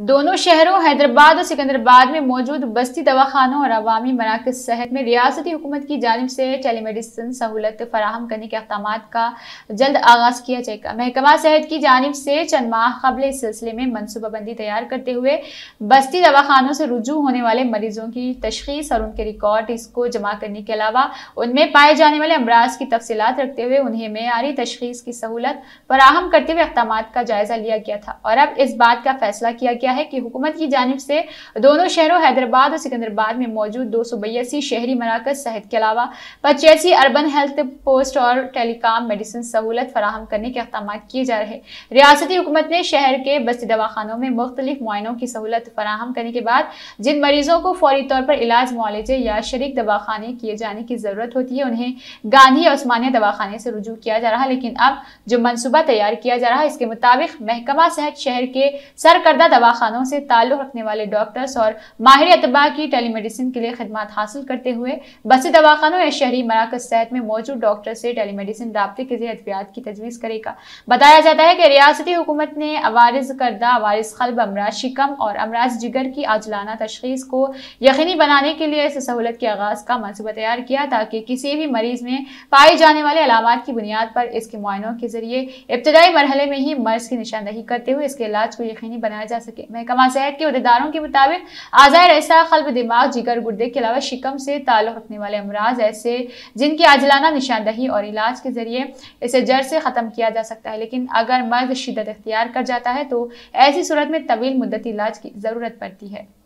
दोनों शहरों हैदराबाद और सिकंदराबाद में मौजूद बस्ती दवाखानों और अवामी मराकज सेहत में रियासती हुकूमत की जानब से टेली मेडिसिन सहूलत फराहम करने के अकदाम का जल्द आगाज़ किया जाएगा महकमा सेहत की जानब से चंद माह कबल इस सिलसिले में मनसूबाबंदी तैयार करते हुए बस्ती दवाखानों से रुजू होने वाले मरीजों की तशखीस और उनके रिकॉर्ड इसको जमा करने के अलावा उनमें पाए जाने वाले अमराज की तफसीत रखते हुए उन्हें मैारी तशखीस की सहूलत फराहम करते हुए अकदाम का जायज़ा लिया गया था और अब इस बात का फैसला किया गया किया है कि हुकूमत की जानब से दोनों शहरों हैदराबाद और सिकंदराबाद में मौजूद दो सौ बयासी शहरी मराकज सेहत के अलावा पचासी अर्बन हेल्थ पोस्ट और टेलीकॉम मेडिसिन सहूलत फराहम करने के अहकाम किए जा रहे रियासती हुकूमत ने शहर के बस्ती दवाखानों में मुख्तलिफ मुआयनों की सहूलत फराहम करने के बाद जिन मरीजों को फौरी तौर पर इलाज मुआलजे या शरीक दवाखाने किए जाने की ज़रूरत होती है उन्हें गांधी ओस्मानिया दवाखाने से रुजू किया जा रहा लेकिन अब जो मनसूबा तैयार किया जा रहा है इसके मुताबिक महकमा सेहत शहर के सरकर्दा दवा खानों से ताल्लुक़ रखने वाले डॉक्टर्स और माहिर अतबा की टेलीमेडिसिन के लिए खदमात हासिल करते हुए बसी दवाखानों या शहरी मराकज सेहत में मौजूद डॉक्टर से टेलीमेडिसिन रबते के लिए अद्वियात की तजवीज़ करेगा बताया जाता है कि रियासती हुकूमत ने अवारज करदा अवारज खलब अमराज शिकम और अमराज जिगर की आजलाना तशखीस को यकीनी बनाने के लिए इस सहूलत के आगाज़ का मनसूबा तैयार किया ताकि किसी भी मरीज़ में पाए जाने वाले अलामत की बुनियाद पर इसके मुआयनों के जरिए इब्तदाई मरहले में ही मर्ज की निशानदही करते हुए इसके इलाज को यकीनी बनाया जा सके महकमा सेहत के अहदेदारों के मुताबिक आजाद ऐसा खलब दिमाग जिगर गुर्दे के अलावा शिकम से ताल्लुक़ रखने वाले अमराज ऐसे जिनकी आजलाना निशानदही और इलाज के ज़रिए इसे जड़ से ख़त्म किया जा सकता है लेकिन अगर मर्द शिदत अख्तियार कर जाता है तो ऐसी सूरत में तवील मुद्दती इलाज की ज़रूरत पड़ती है